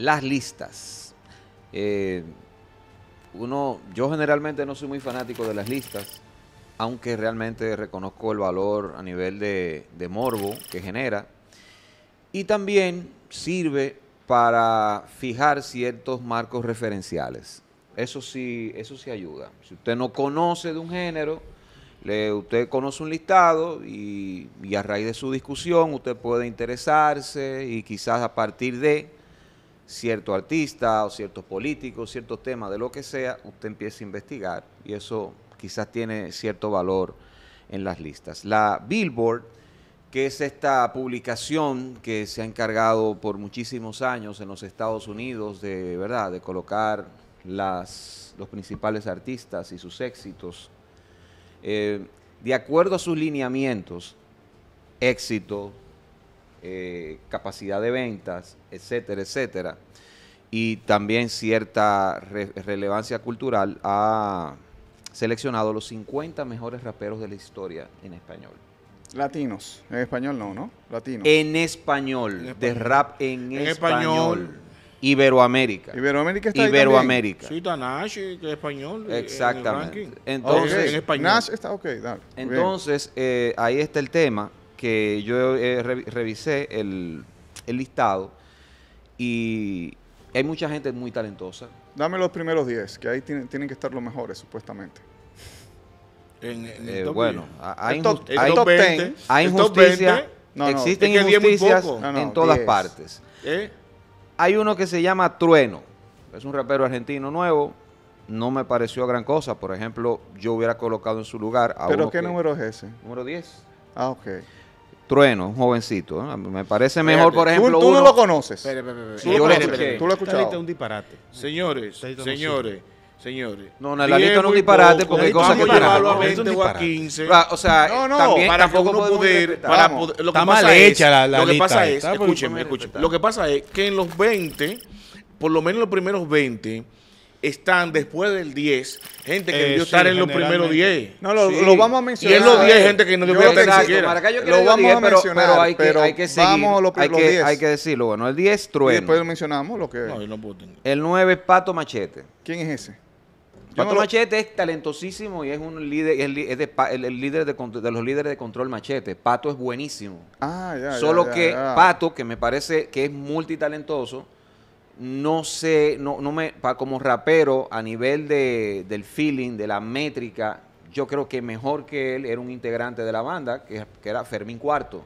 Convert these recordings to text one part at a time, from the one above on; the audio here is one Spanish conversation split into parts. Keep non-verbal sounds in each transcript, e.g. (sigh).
las listas. Eh, uno, yo generalmente no soy muy fanático de las listas, aunque realmente reconozco el valor a nivel de, morbo que genera. Y también sirve para fijar ciertos marcos referenciales. Eso sí, eso sí ayuda. Si usted no conoce de un género, le, usted conoce un listado y, y a raíz de su discusión usted puede interesarse y quizás a partir de cierto artista o ciertos políticos, ciertos temas, de lo que sea, usted empieza a investigar y eso quizás tiene cierto valor en las listas. La Billboard, que es esta publicación que se ha encargado por muchísimos años en los Estados Unidos de, ¿verdad? de colocar las, los principales artistas y sus éxitos, eh, de acuerdo a sus lineamientos, éxito, eh, capacidad de ventas, etcétera, etcétera, y también cierta relevancia cultural, ha seleccionado los 50 mejores raperos de la historia en español. Latinos, en español no, ¿no? Latinos. En español, de rap en, español. Iberoamérica. Iberoamérica está Iberoamérica. Ahí sí, está Nash, que es español. Eh, Exactamente. entonces, español. Nash está ok, dale. Entonces, eh, ahí está el tema que yo eh, revisé el, listado y hay mucha gente muy talentosa. Dame los primeros 10, que ahí tienen, que estar los mejores, supuestamente. En, eh, bueno, hay, 10, hay injusticia. existen injusticias en todas partes. Eh. Hay uno que se llama Trueno. Es un rapero argentino nuevo. No me pareció gran cosa. Por ejemplo, yo hubiera colocado en su lugar a ¿Pero qué número es ese? Número 10. Ah, ok. Trueno, un jovencito. Me parece mejor, por ejemplo. Tú, tú no lo conoces. Pere, pere, pere. Tú, lo conoces. tú lo escuchaste. un disparate. Señores, señores señores. No, Nalalito no es un disparate porque hay cosas que llevarlo a no, o O sea, no, no, también, para tampoco uno poder, para poder, lo está que mal pasa hecha es, la, la, Lo que lista, pasa es, escúcheme, escúcheme. Lo que pasa es que en los 20, por lo menos en los primeros 20, están después del 10, gente que eh, debió estar en los primeros 10. No, lo, lo, vamos a mencionar. Y en los 10 gente que no debió estar siquiera. Lo vamos a mencionar, pero, hay que, hay que seguir, vamos lo, hay, que, hay que decirlo. Bueno, el 10, Trueno. Y después mencionamos lo que... No, yo no puedo El 9, es Pato Machete. ¿Quién es ese? Pato Machete es talentosísimo y es un líder, es, el, líder de, los líderes de control Machete. Pato es buenísimo. Ah, ya, Solo que Pato, que me parece que es multitalentoso, no sé, no, no me, pa, como rapero, a nivel de, del feeling, de la métrica, yo creo que mejor que él era un integrante de la banda, que, era Fermín Cuarto.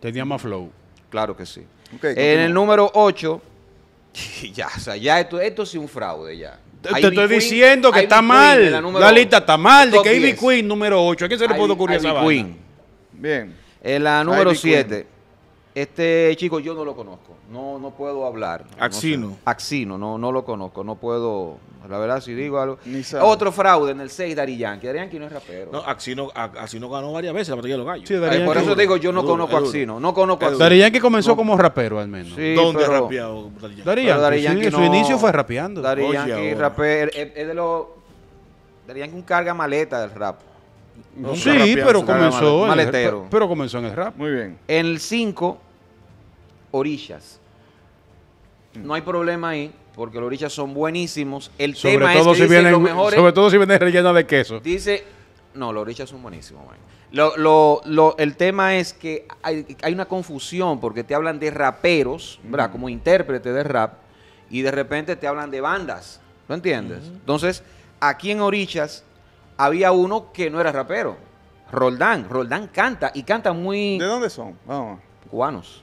Tenía más flow. Claro que sí. en el número 8, (laughs) ya, ya esto, esto es un fraude ya. Te, estoy diciendo que está mal. La, lista está mal. De que Ivy Queen número 8. ¿A qué se le puede ocurrir Ivy Queen. Bien. En la número 7. Este chico yo no lo conozco, no, no puedo hablar. Axino. Axino, no, no lo conozco, no puedo, la verdad si digo algo. Otro fraude en el 6, Dari Yankee. Dari no es rapero. No, Axino, Axino ganó varias veces la batalla de los gallos. Sí, eh, por eso digo, yo no conozco a Axino, no conozco a Axino. Dari comenzó como rapero al menos. Sí, ¿Dónde ha rapeado Dari su inicio fue rapeando. Dari que rapero, es, de los... Dari un carga maleta del rap. sí, pero comenzó. Maletero. Pero comenzó en el rap. Muy bien. En el 5, orillas. No hay problema ahí, porque los orillas son buenísimos. El tema es que si los mejores, Sobre todo si vienen rellenas de queso. Dice, no, los orillas son buenísimos. el tema es que hay, una confusión, porque te hablan de raperos, Como intérprete de rap, y de repente te hablan de bandas. ¿Lo entiendes? Entonces, aquí en Orillas había uno que no era rapero. Roldán. Roldán canta y canta muy... ¿De dónde son? Vamos. Cubanos.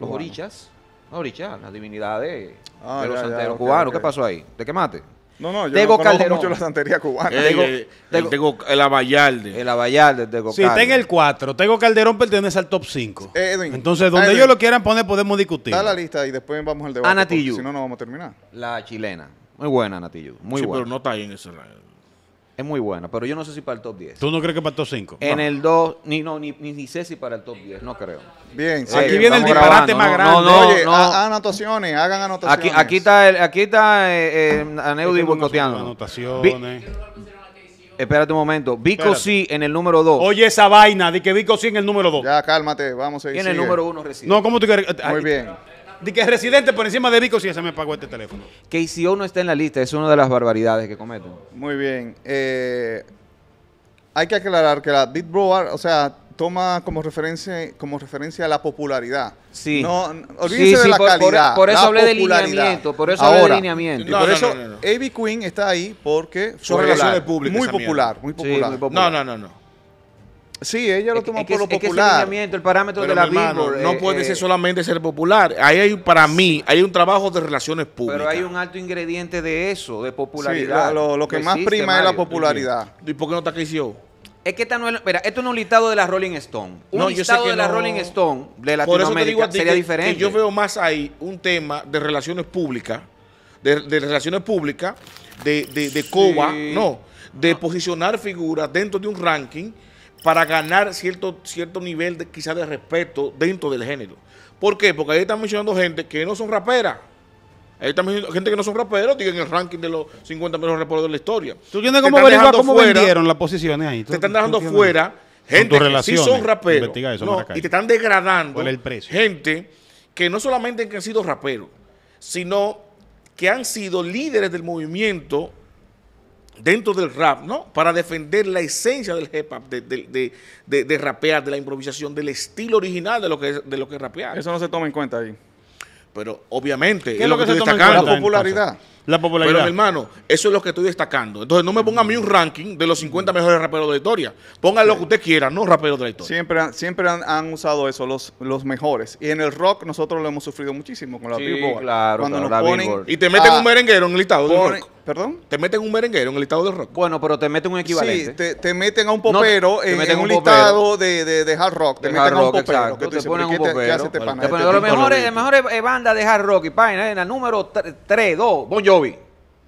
Los orichas. No, las divinidades ah, de los santeros cubanos. ¿Qué pasó ahí? ¿De qué mate? No, no, yo Tego no conozco mucho la santería cubana. Tengo eh, el, Tego, el Avallarde, El Abayalde, el Sí, está el 4. Tengo Calderón pertenece al top 5. Eh, Entonces, donde ellos lo quieran poner, podemos discutir. Da la lista y después vamos al debate. Anatillo. Si no, no vamos a terminar. La chilena. Muy buena, Anatillo. Muy sí, pero no está ahí en ese es muy buena, pero yo no sé si para el top 10. ¿Tú no crees que para el top 5? En el 2, ni, no, ni, sé si para el top 10, no creo. Bien, Aquí viene el disparate más grande. Oye, hagan anotaciones, hagan anotaciones. Aquí, aquí está, el, aquí está eh, eh, este boicoteando. Anotaciones. Espérate un momento. Vico sí en el número 2. Oye, esa vaina de que Vico sí en el número 2. Ya, cálmate, vamos a ir. en el número 1 No, ¿cómo tú quieres? Muy bien de que es residente por encima de Vico si se me pagó este teléfono. Que ICO no está en la lista, es una de las barbaridades que cometen. Muy bien. Eh, hay que aclarar que la Big o sea, toma como referencia como referencia la popularidad. Sí. No, de la calidad. Por, eso hablé de lineamiento, por eso hablé de lineamiento. No, y por eso no, Queen está ahí porque fue relaciones públicas muy popular, muy popular, muy popular. No, no, no, no. Sí, ella lo tomó por lo popular. el parámetro de la hermano, No eh, puede eh, ser solamente ser popular. Ahí hay, para mí, hay un trabajo de relaciones públicas. Pero hay un alto ingrediente de eso, de popularidad. lo, que, más prima es la popularidad. ¿Y por qué no está creció? Es que esta no es, mira, esto no es un listado de la Rolling Stone. Un listado de la Rolling Stone de Latinoamérica por eso diferente. yo veo más ahí un tema de relaciones públicas, de, relaciones públicas, de, de, COBA, no, de posicionar figuras dentro de un ranking para ganar cierto, cierto nivel de, quizás de respeto dentro del género. ¿Por qué? Porque ahí están mencionando gente que no son raperas. Ahí están mencionando gente que no son raperos, tienen el ranking de los 50 mejores raperos de la historia. ¿Tú tienes cómo, cómo vendieron las posiciones ahí? te están dejando fuera gente que sí son raperos. y te están degradando gente que no solamente han sido raperos, sino que han sido líderes del movimiento dentro del rap, ¿no? Para defender la esencia del hip hop, de, rapear, de la improvisación, del estilo original de lo que de lo que rapear. Eso no se toma en cuenta ahí. Pero obviamente, es, lo que, se La popularidad la popularidad. Pero, mi hermano, eso es lo que estoy destacando. Entonces, no me ponga a mí un ranking de los 50 mejores raperos de la historia. Pongan lo que usted quiera, no raperos de la historia. Siempre, han, siempre han, usado eso, los, los mejores. Y en el rock nosotros lo hemos sufrido muchísimo con la sí, Claro, Cuando nos ponen, Y te meten ah, un merenguero en el listado rock. ¿Perdón? Te meten un merenguero en el listado del rock. Bueno, pero te meten un equivalente. Sí, te, meten a un popero en, un, listado de, hard rock. Te meten a un popero. Que te ponen un popero. Este te, este mejores bandas de hard rock y página, en la número 3, 2,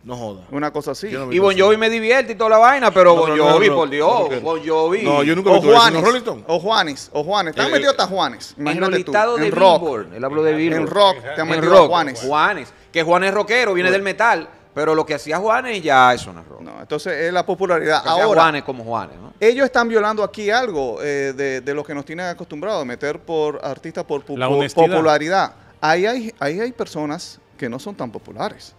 no joda. Una cosa así. y Bon Jovi me divierte y toda la vaina, pero Bon Jovi, por Dios, Bon Jovi. No, yo nunca o Juanes, O Juanes, o Juanes. Te han eh, metido hasta Juanes. Imagínate en tú. de en Rock. Él habló de Billboard. En rock te han metido rock, Juanes. Que Juanes es rockero, viene del metal. Pero lo que hacía Juanes ya eso no es rock. No, entonces es la popularidad. Ahora, Juanes como Juanes, Ellos están violando aquí algo eh, de, lo que nos tienen acostumbrados, meter por artistas por, por popularidad. Ahí hay, ahí hay personas que no son tan populares.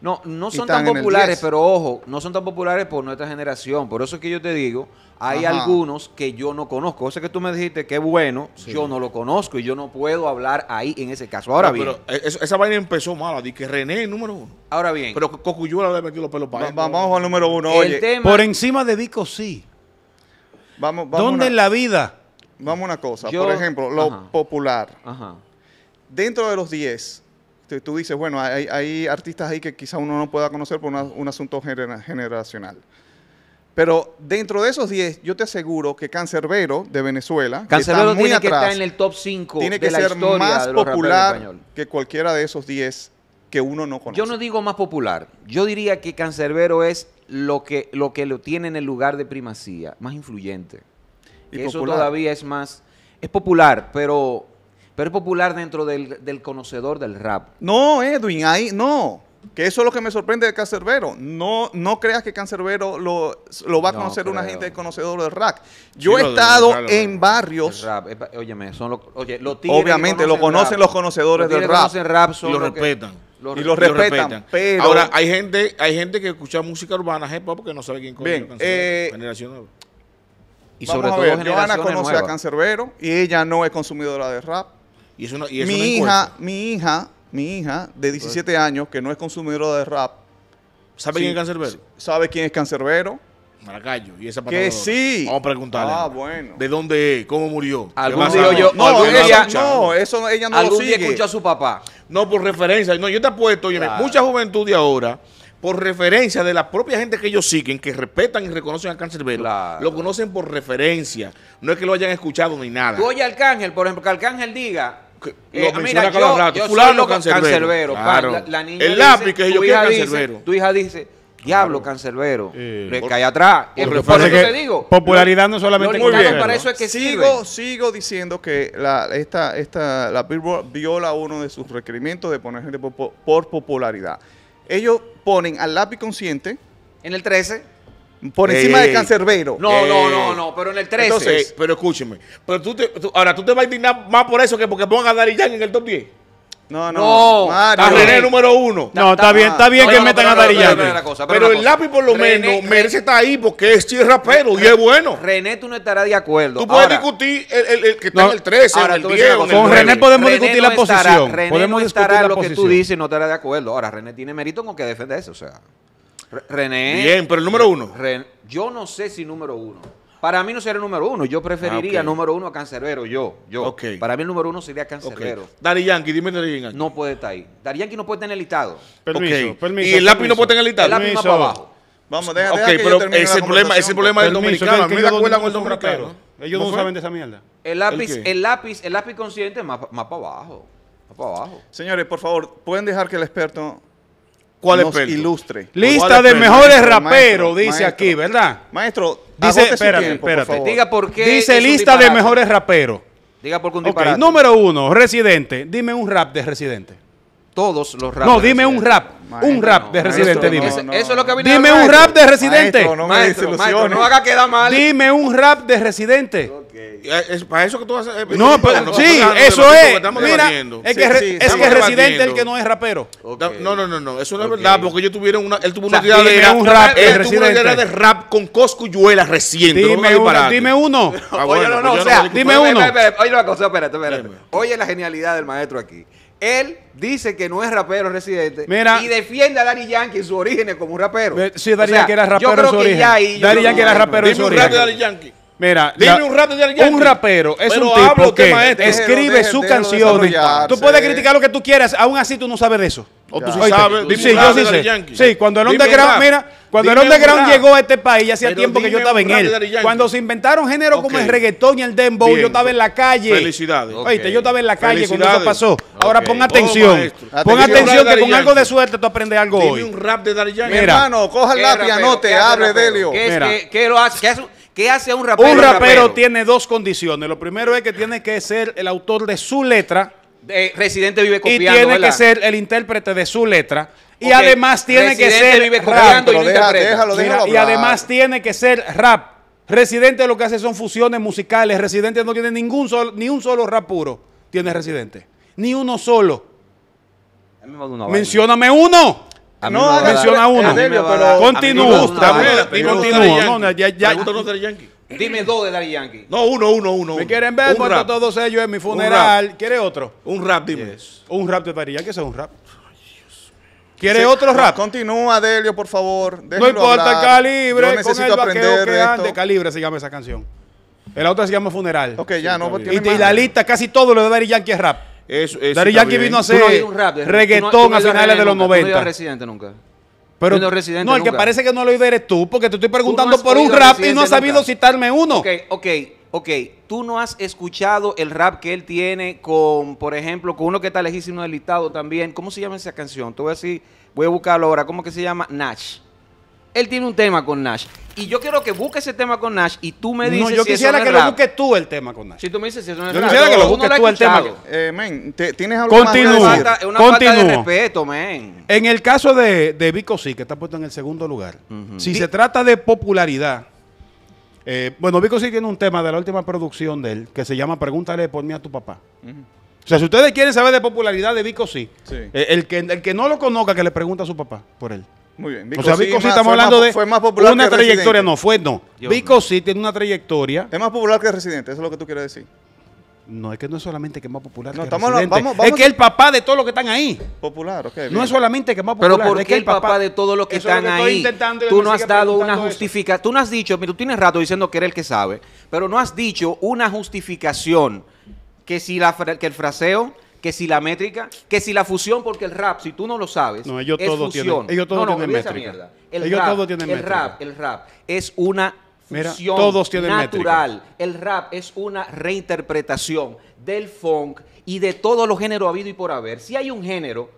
No, no son tan populares, pero ojo, no son tan populares por nuestra generación. Por eso es que yo te digo, hay algunos que yo no conozco. O que tú me dijiste, qué bueno, yo no lo conozco y yo no puedo hablar ahí en ese caso. Ahora bien. Pero esa, vaina empezó mala, di que René número uno. Ahora bien. Pero Cocuyuela le metió los pelos para va, Vamos al número uno, oye. por encima de Vico, sí. Vamos, vamos ¿Dónde en la vida? Vamos a una cosa. por ejemplo, lo popular. Dentro de los 10, este, tú dices, bueno, hay, artistas ahí que quizá uno no pueda conocer por un asunto generacional. Pero dentro de esos 10, yo te aseguro que Cancerbero de Venezuela, que está muy tiene que estar en el top 5 tiene que ser más popular que cualquiera de esos 10 que uno no conoce. Yo no digo más popular, yo diría que Cancerbero es lo que lo que lo tiene en el lugar de primacía, más influyente. Y eso todavía es más es popular, pero pero popular dentro del, conocedor del rap. No, Edwin, ahí no. Que eso es lo que me sorprende de Cancerbero. No, no creas que Cancerbero lo, va a conocer una gente conocedor del rap. Yo he estado en barrios. oye, Obviamente, lo conocen los conocedores del rap. y lo, respetan. y lo respetan, ahora hay gente, hay gente que escucha música urbana, jepa, porque no sabe quién conoce Bien, eh, Y sobre todo, Joana conoce a Cancerbero y ella no es consumidora de rap mi, hija, mi hija, mi hija de 17 pues años, que no es consumidora de rap. ¿Sabe quién es Cancerbero? ¿Sabe quién es Cancerbero? Maracayo. Y esa Que sí. Vamos a preguntarle. Ah, bueno. ¿De dónde es? ¿Cómo murió? ¿Algún día no, eso ella no lo sigue. escuchó a su papá. No, por referencia. No, yo te apuesto, oye, mucha juventud de ahora por referencia de la propia gente que ellos siguen, que respetan y reconocen a Cancerbero, lo conocen por referencia. No es que lo hayan escuchado ni nada. oye Arcángel, por ejemplo, que Arcángel diga, que lo eh, cada cancerbero. el lápiz que tu hija dice, diablo, cancelero. cancerbero. cae atrás. Por, por te digo. Popularidad no solamente muy bien, eso es que sigo, sigo diciendo que la, esta, esta, la Billboard viola uno de sus requerimientos de poner gente por, por popularidad. Ellos ponen al lápiz consciente. En el 13 por encima de Cancerbero. No, no, no, no, pero en el 13. Entonces, pero escúcheme. Pero tú, te, ahora, ¿tú te vas a indignar más por eso que porque pongan a Darillán en el top 10? No, no. no René número uno. No, está bien, está bien que metan a Darillán. Pero, el lápiz por lo menos merece estar ahí porque es rapero y es bueno. René, tú no estarás de acuerdo. Tú puedes discutir el, que está en el 13, en el 10. Con, René podemos discutir la posición. René podemos discutir estará lo que tú dices y no estarás de acuerdo. Ahora, René tiene mérito con que defenderse. eso, o sea. René. Bien, pero el número uno. yo no sé si número uno. Para mí no sería el número uno. Yo preferiría ah, número uno a Cancerbero, yo. yo. Okay. Para mí el número uno sería Cancerbero. Okay. Dari Yankee, dime Dari Yankee. No puede estar ahí. Dari Yankee no puede tener listado. Permiso, permiso. ¿Y el lápiz no puede tener listado? El lápiz para abajo. Vamos, déjame que pero ese, problema, ese problema del dominicano. A mí acuerdo con el dominicano. Ellos no, saben de esa mierda. El lápiz, ¿El, lápiz, el lápiz consciente más para abajo. Más para abajo. Señores, por favor, pueden dejar que el experto ¿Cuál nos ilustre. Lista de mejores raperos, dice aquí, ¿verdad? Maestro, dice, espérate, Diga Dice lista de mejores raperos. Diga por qué número uno, Residente. Dime un rap de Residente. Todos los rap. No, dime un rap. un rap de Residente, dime. Eso es lo que Dime un rap de Residente. no, haga mal. Dime un rap de Residente. Eh, para eso que tú haces. Eh, no, pero sí, eso es. Mira, es que, es que residente el que no es rapero. No, no, no, no. Eso no es verdad, porque ellos tuvieron una. Él tuvo una tirada de rap con Coscuyuela reciente. Dime uno. Dime uno. Oye, una cosa, espérate, espérate. Oye, la genialidad del maestro aquí. Él dice que no es rapero residente Mira, y defiende a Dani Yankee en su origen como un rapero. Sí, Dani Yankee era rapero yo creo que origen. Ya Yankee era rapero en su origen. un rap de Yankee. Mira, dime un rap de Un rapero es un tipo que este. escribe sus canciones. Tú puedes criticar lo que tú quieras, aún así tú no sabes de eso. O tú sí sabes. sí, yo sí sé. Sí, cuando el underground, mira, cuando el underground llegó a este país, ya hacía tiempo que yo estaba en él. Cuando se inventaron géneros como el reggaetón y el dembow, yo estaba en la calle. Felicidades. Oíste, yo estaba en la calle cuando eso pasó. Ahora pon oh, atención. pon atención que con algo de suerte tú aprendes algo dime hoy. un rap de Dari Hermano, coja el lápiz, anote, abre, Delio. ¿Qué es ¿Qué lo hace? ¿Qué hace un rapero? Un rapero, tiene dos condiciones. Lo primero es que tiene que ser el autor de su letra. Residente vive copiando, Y tiene que ser el intérprete de su letra. Y además tiene que ser... rap, y, y además tiene que ser rap. Residente lo que hace son fusiones musicales. Residente no tiene ningún solo, ni un solo rap puro. Tiene Residente. Ni uno solo. Mencióname uno. No, menciona uno. continúa. Continúa. Dime dos de Dari Yankee. No, uno, uno, uno. ¿Me quieren ver? por todos ellos en mi funeral. ¿Quiere otro? Un rap, dime. Un rap de Dari Yankee, ese es un rap. ¿Quiere otro rap? Continúa, Delio, por favor. No importa, el calibre. necesito con el aprender que esto. calibre se llama esa canción. El otro se llama Funeral. Ok, ya, no. Pues y, la lista, casi todo lo de Dari Yankee es rap. Eso, eso vino a hacer reggaetón a de los 90. No residente nunca. Pero, no, el que parece que no lo oído eres tú, porque te estoy preguntando por un rap y no has sabido citarme uno. Ok, ok, ok. Tú no has escuchado el rap que él tiene con, por ejemplo, con uno que está lejísimo del listado también. ¿Cómo se llama esa canción? Te voy a decir, voy a buscarlo ahora. ¿Cómo que se llama? Nash él tiene un tema con Nash. Y yo quiero que busque ese tema con Nash y tú me dices. No, yo si quisiera eso no es que lo busques tú el tema con Nash. Si tú me dices si eso no es Yo quisiera que lo busques tú el tema. Eh, men, tienes algo más que decir? Una falta de respeto, men. En el caso de, de Vico sí, que está puesto en el segundo lugar, si se trata de popularidad, eh, bueno, Vico sí tiene un tema de la última producción de él que se llama Pregúntale por mí a tu papá. O sea, si ustedes quieren saber de popularidad de Vico sí, eh, el, que, el que no lo conozca, que le pregunte a su papá por él. Muy bien. Vico o sea, Vico sí, estamos hablando de una trayectoria. No, fue no. Vico tiene una trayectoria. Es más popular que Residente, eso es lo que tú quieres decir. No, es que no es solamente que es más popular que estamos, Residente. Vamos, es que el papá de todos los que están ahí. Popular, ok. No es solamente que es más popular. Pero porque es que el papá, de todos los que están ahí? Tú no has dado una justificación. Tú no has dicho, mira, tú tienes rato diciendo que eres el que sabe, pero no has dicho una justificación que si la, que el fraseo que si la métrica, que si la fusión, porque el rap, si tú no lo sabes, ellos es todos fusión. Tienen, ellos no, métrica. El ellos rap, todos tienen el rap, el rap es una Mira, todos tienen natural. El rap es una reinterpretación del funk y de todos los géneros habido y por haber. Si hay un género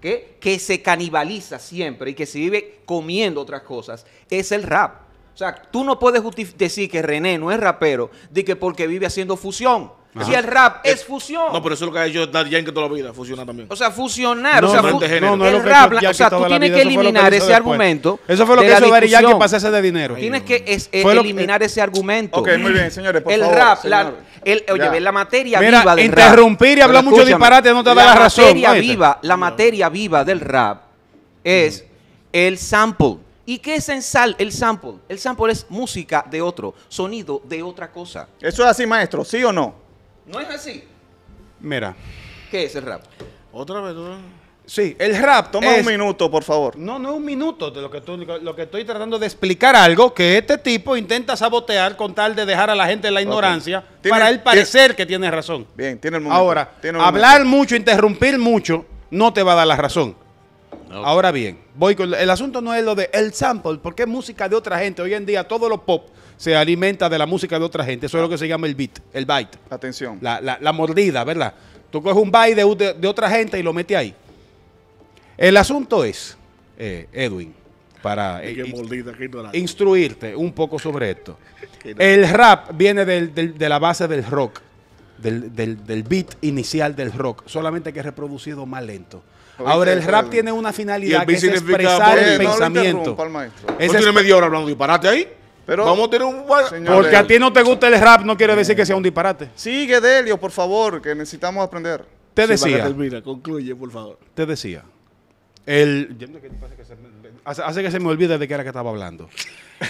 que, se canibaliza siempre y que se vive comiendo otras cosas, es el rap. O sea, tú no puedes decir que René no es rapero de que porque vive haciendo fusión. Si el rap eh, es, fusión. No, pero eso es lo que ha hecho Daddy Yankee toda la vida, fusionar también. O sea, fusionar. No, o sea, no, no, el rap, o sea, tú tienes que eliminar ese argumento. Eso fue lo que hizo Daddy Yankee hacerse de dinero. Tienes que es, eh, eliminar ese argumento. Ok, muy bien, señores, el Rap, el oye, oye, la materia viva del interrumpir y hablar mucho disparate no te da la razón. Materia viva, la materia viva del rap es el sample. ¿Y qué es el sample? El sample es música de otro, sonido de otra cosa. Eso es así, maestro, ¿sí o no? ¿No es así? Mira. ¿Qué es el rap? Otra vez, Sí, el rap, toma un minuto, por favor. No, no es un minuto, de lo que, lo que estoy tratando de explicar algo que este tipo intenta sabotear con tal de dejar a la gente en la ignorancia para él parecer que tiene razón. Bien, tiene el momento. Ahora, hablar mucho, interrumpir mucho, no te va a dar la razón. Ahora bien, voy con, el asunto no es lo de el sample, porque es música de otra gente. Hoy en día todos los pop se alimenta de la música de otra gente. Eso es lo que se llama el beat, el bite. Atención. La, la, mordida, ¿verdad? Tú coges un bite de, otra gente y lo metes ahí. El asunto es, eh, Edwin, para eh, instruirte un poco sobre esto. (laughs) el rap viene del, de la base del rock, del, beat inicial del rock, solamente que es reproducido más lento. Ahora el rap tiene una finalidad que es expresar el pensamiento. media hora hablando disparate ahí? Pero, Vamos a tener un Porque a ti no te gusta el rap, no quiere decir que sea un disparate. Sigue, Delio, por favor, que necesitamos aprender. Te decía. mira concluye, por favor. Te decía. El, hace, que se me olvide de qué era que estaba hablando.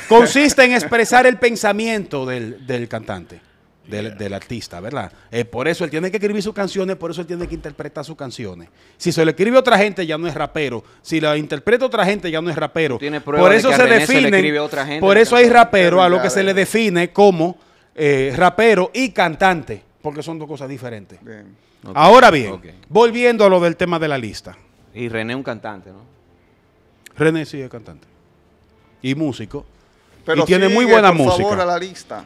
Consiste en expresar el pensamiento del cantante del, artista, ¿verdad? Eh, por eso él tiene que escribir sus canciones, por eso él tiene que interpretar sus canciones. Si se le escribe otra gente, ya no es rapero. Si la interpreta otra gente, ya no es rapero. por eso se define. por eso hay rapero a lo que se le define como eh, rapero y cantante, porque son dos cosas diferentes. Ahora bien, volviendo a lo del tema de la lista. Y René es un cantante, ¿no? René sí es cantante. Y músico. y tiene muy buena música. Favor, a la lista.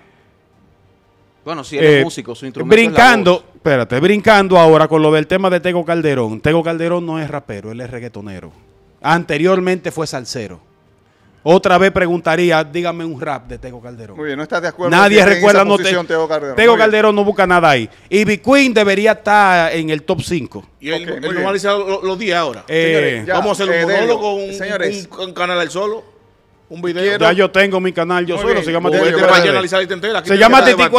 Bueno, si eres eh, músico, su instrumento. Brincando, es la espérate, brincando ahora con lo del tema de Tego Calderón. Tego Calderón no es rapero, él es reggaetonero. Anteriormente fue salsero. Otra vez preguntaría, dígame un rap de Tego Calderón. Muy bien, no estás de acuerdo. Nadie recuerda, no Tego Calderón. no busca nada ahí. Y Big Queen debería estar en el top 5. Y él, normaliza los días ahora. Eh, vamos a hacer un eh, monólogo, un, canal al solo un video. Ya yo tengo mi canal, yo solo se llama Titico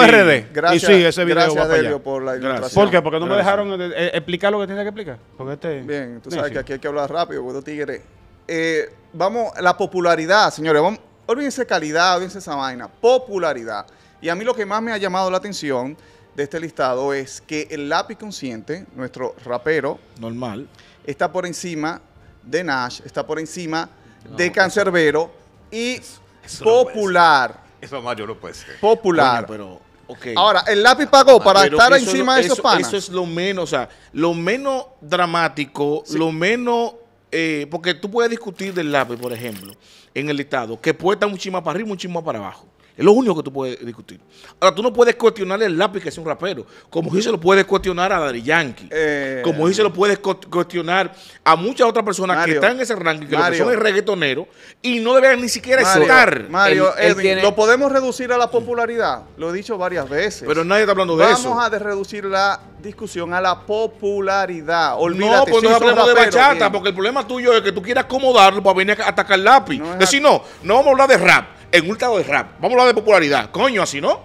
RD. Se Gracias, y sí, ese video va por la invitación. ¿Por qué? Porque no me dejaron eh, eh, explicar lo que tenía que explicar. Este- bien, tú sabes que aquí hay que hablar rápido, güey, tigre. Eh, vamos, la popularidad, señores, olvídense calidad, olvídense esa vaina, popularidad. Y a mí lo que más me ha llamado la atención de este listado es que el lápiz consciente, nuestro rapero, normal, está por encima de Nash, está por encima de Cancerbero y eso popular. eso, no puede Popular. pero Okay. Ahora, el lápiz pagó para estar encima de esos panas. Eso es lo menos, o sea, lo menos dramático, lo menos. Eh, porque tú puedes discutir del lápiz, por ejemplo, en el estado que puede estar un para arriba, un para abajo. Es lo único que tú puedes discutir. Ahora, tú no puedes cuestionarle el lápiz que es un rapero. Como sí se lo puedes cuestionar a Daddy Yankee. Eh, como sí se lo puedes cuestionar a muchas otras personas que están en ese ranking, que, que son reggaetoneros, y no deberían ni siquiera estar. Mario, lo podemos reducir a la popularidad. Lo he dicho varias veces. Pero nadie está hablando de eso. Vamos a reducir la discusión a la popularidad. no, pues no hablamos de bachata, porque el problema tuyo es que tú quieras acomodarlo para venir a atacar el lápiz. Es Decir, pues no, no vamos a hablar de rap en un listado de rap. Vamos a hablar de popularidad. Coño, así no.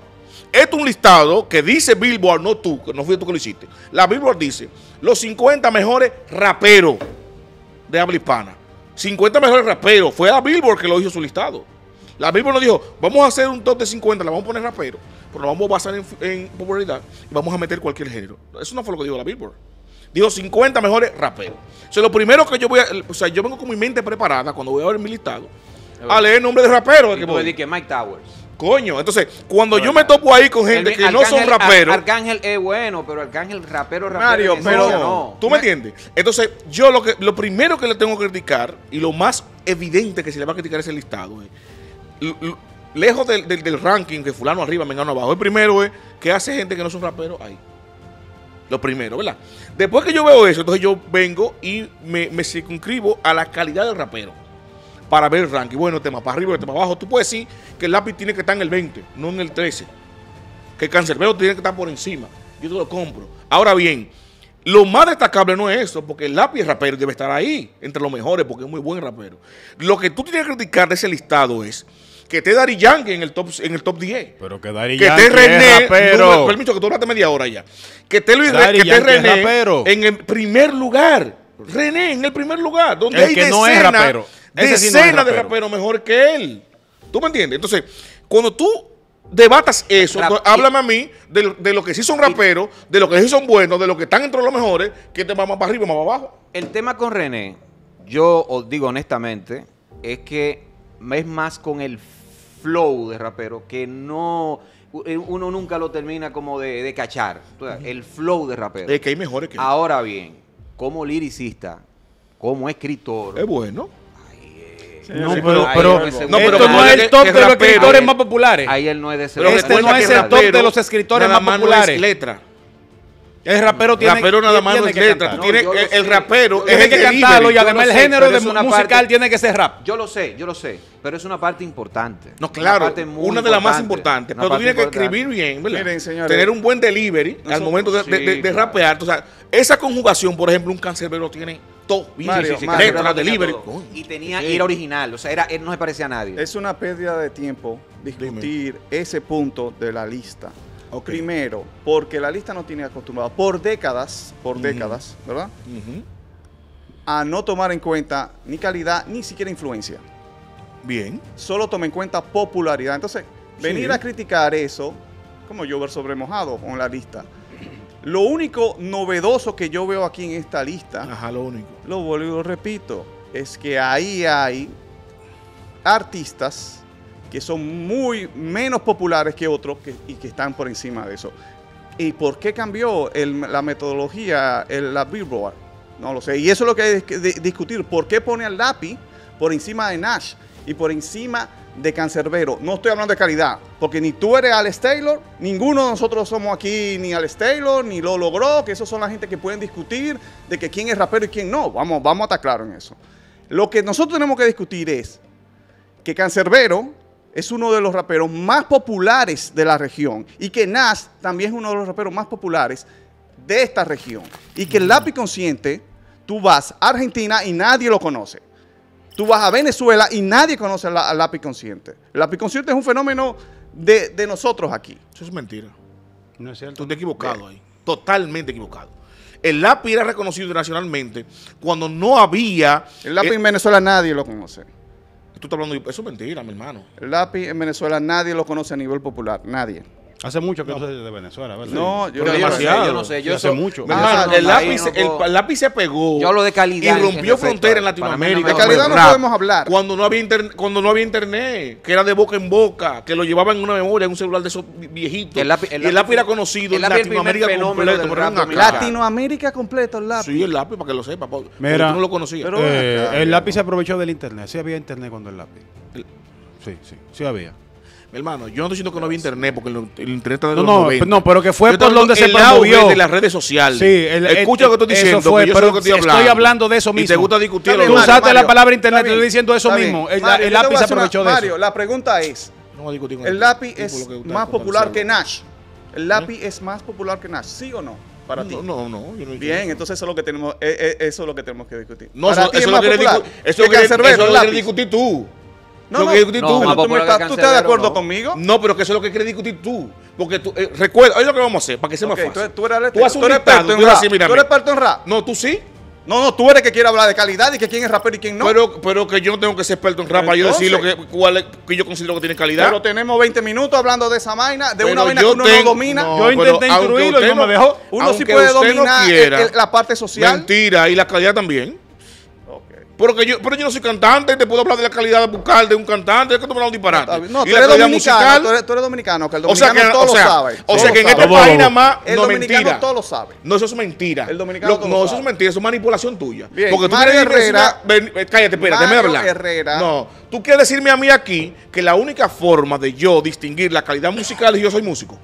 Esto es un listado que dice Billboard, no tú, no fui tú que lo hiciste. La Billboard dice los 50 mejores raperos de habla hispana. 50 mejores raperos. Fue la Billboard que lo hizo su listado. La Billboard nos dijo, vamos a hacer un top de 50, La vamos a poner rapero, pero lo vamos a basar en, popularidad y vamos a meter cualquier género. Eso no fue lo que dijo la Billboard. Dijo 50 mejores raperos. O sea, lo primero que yo voy a. O sea, yo vengo con mi mente preparada cuando voy a ver mi listado a leer ah, nombre de rapero. Y que que Mike Towers. Coño, entonces, cuando yo me topo ahí con gente que no son raperos. Arcángel es bueno, pero Arcángel rapero, rapero. Mario, pero ¿Tú me entiendes? Entonces, yo lo que lo primero que le tengo que criticar, y lo más evidente que se le va a criticar ese listado, es, lejos del, del, ranking que fulano arriba, mengano abajo, el primero es que hace gente que no son raperos ahí. Lo primero, ¿verdad? Después que yo veo eso, entonces yo vengo y me circunscribo a la calidad del rapero para ver el ranking. Bueno, tema este para arriba, tema este para abajo. Tú puedes decir que el lápiz tiene que estar en el 20, no en el 13. Que el cancerbero tiene que estar por encima. Yo te lo compro. Ahora bien, lo más destacable no es eso, porque el lápiz rapero debe estar ahí, entre los mejores, porque es muy buen rapero. Lo que tú tienes que criticar de ese listado es que esté Dari Yankee en el top, en el top 10. Pero que Dari esté René, es rapero. permiso, que tú hablaste media hora ya. Que esté Luis que esté René en el primer lugar. René en el primer lugar, donde que no es rapero decenas de raperos mejor que él. ¿Tú me entiendes? Entonces, cuando tú debatas eso, háblame a mí de, lo que sí son raperos, de lo que sí son buenos, de lo que están entre los mejores, que te va más para arriba, más para abajo. El tema con René, yo os digo honestamente, es que es más con el flow de rapero que no uno nunca lo termina como de, cachar. El flow de rapero. Es que hay mejores que Ahora bien, como liricista, como escritor. Es bueno. No, pero, no, esto no es el top de los escritores más populares. Ahí él no es de ese. Este no es el top de los escritores más populares. Es letra. El rapero tiene rapero nada más no es letra. el, rapero es el que, cantarlo y además el género de musical tiene que ser rap. Yo lo sé, yo lo sé, pero es una parte importante. No, claro, una, de las más importantes. Pero tú tienes que escribir bien, ¿verdad? Miren, tener un buen delivery al momento de, de, rapear. O sea, esa conjugación, por ejemplo, un cancerbero tiene Mario, Y tenía ir original, o sea, era, él no se parecía a nadie. Es una pérdida de tiempo discutir ese punto de la lista. Primero, porque la lista no tiene acostumbrado por décadas, por décadas, ¿verdad? A no tomar en cuenta ni calidad, ni siquiera influencia. Bien. Solo toma en cuenta popularidad. Entonces, venir a criticar eso, como llover sobre mojado con la lista. Lo único novedoso que yo veo aquí en esta lista, lo único. Lo repito, es que ahí hay artistas que son muy menos populares que otros y que están por encima de eso. ¿Y por qué cambió la metodología, la Billboard? No lo sé. Y eso es lo que hay que discutir. ¿Por qué pone al lápiz por encima de Nash y por encima de de cancerbero. No estoy hablando de calidad, porque ni tú eres Alex Taylor, ninguno de nosotros somos aquí ni Alex Taylor, ni lo logró, que esos son la gente que pueden discutir de que quién es rapero y quién no. Vamos, vamos a estar claros en eso. Lo que nosotros tenemos que discutir es que Cancerbero es uno de los raperos más populares de la región y que Nas también es uno de los raperos más populares de esta región. Y que el mm. lápiz consciente, tú vas a Argentina y nadie lo conoce. Tú vas a Venezuela y nadie conoce al, lápiz consciente. El lápiz consciente es un fenómeno de, nosotros aquí. Eso es mentira. No es cierto. Tú equivocado ahí. Totalmente equivocado. El lápiz era reconocido internacionalmente cuando no había... El lápiz en Venezuela nadie lo conoce. estás hablando... eso es mentira, mi hermano. El lápiz en Venezuela nadie lo conoce a nivel popular. Nadie. Hace mucho que no, soy de Venezuela, ¿verdad? No, yo, no sé, yo ah, no sé. hace mucho. el, lápiz, el, lápiz, se pegó. Yo hablo de calidad. Y rompió frontera en Latinoamérica. de calidad no podemos hablar. Cuando no, había cuando no había internet, que era de boca en boca, que lo llevaban en una memoria, en un celular de esos viejitos. El lápiz, y el lápiz era conocido Latinoamérica completo. Latinoamérica completo el lápiz. Sí, el lápiz, para que lo sepa. no lo conocías. Eh, el lápiz se aprovechó del internet. Sí había internet cuando el lápiz. Sí, sí, sí había hermano, yo no estoy diciendo que no había internet, porque el, internet está de no, los no, 90. No, pero que fue por donde se promovió. de las redes sociales. Sí, el, Escucha lo que estoy diciendo, yo pero lo que estoy hablando. Estoy hablando de eso mismo. Y te gusta discutirlo. Tú usaste la palabra internet, te estoy diciendo eso mismo. El, lápiz se aprovechó de eso. Mario, la pregunta es, no el, el lápiz es más popular que Nash. El lápiz ¿Eh? es más popular que Nash, ¿sí o no? Para ti. No, no, yo no Bien, entonces eso es lo que tenemos, eh, eh, eso es lo que tenemos que discutir. No, eso, eso es lo que, discu eso es lo que discutir tú. No, no, tú. estás, de acuerdo conmigo? No, pero que eso es lo que quieres discutir tú. Porque tú, eh, recuerda, es lo que vamos a hacer, para que sea me más fácil. Tú, eres, el experto en rap. Tú eres experto en rap. No, tú sí. No, no, tú eres que quiere hablar de calidad y que quién es rapero y quién no. Pero, pero que yo no tengo que ser experto en rap para yo decir lo que, que yo considero que tiene calidad. Pero tenemos 20 minutos hablando de esa vaina, de una vaina que uno no domina. yo intenté instruirlo y no me dejó. Uno sí puede dominar la parte social. Mentira, y la calidad también. Porque yo, pero yo no soy cantante y te puedo hablar de la calidad vocal de un cantante. Es que tú me un disparate. No, tú, eres dominicano, tú, eres, dominicano, que el dominicano o sea que, o lo sabe. O sea que en este país nada más. El dominicano mentira. todo lo sabe. No, eso es mentira. El dominicano todo No, eso es mentira. Eso es manipulación tuya. Porque tú Mario quieres Herrera, eh, cállate, espérate, déjame hablar. No, tú quieres decirme a mí aquí que la única forma de yo distinguir la calidad musical es yo soy músico.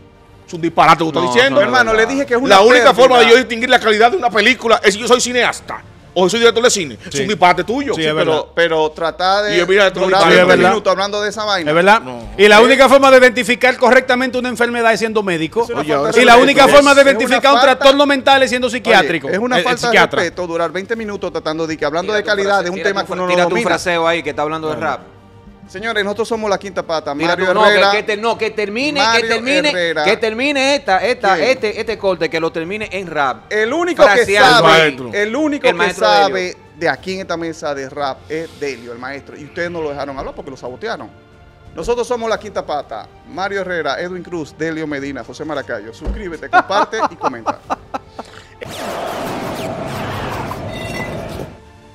Es un disparate que tú estás diciendo. No, hermano, le dije que es una. La única forma de yo distinguir la calidad de una película es que yo soy cineasta o soy director de cine. Es un disparate tuyo. pero, pero tratar de. Y yo, mira, minutos hablando de esa vaina. Es verdad. Y la única forma de identificar correctamente una enfermedad es siendo médico. y la única forma de identificar un trastorno mental es siendo psiquiátrico. es una eh, falta de respeto durar 20 minutos tratando de que hablando de calidad de un tema que no lo Tira tu fraseo ahí que está hablando de rap. Señores, nosotros somos la quinta pata. Mario Herrera. Que, no, que termine, que termine, que termine esta, esta, este, este corte, que lo termine en rap. El único que sabe, el, único que sabe de aquí en esta mesa de rap es Delio, el maestro. Y ustedes no lo dejaron hablar porque lo sabotearon. Nosotros somos la quinta pata. Mario Herrera, Edwin Cruz, Delio Medina, José Maracayo. Suscríbete, comparte y comenta. (laughs)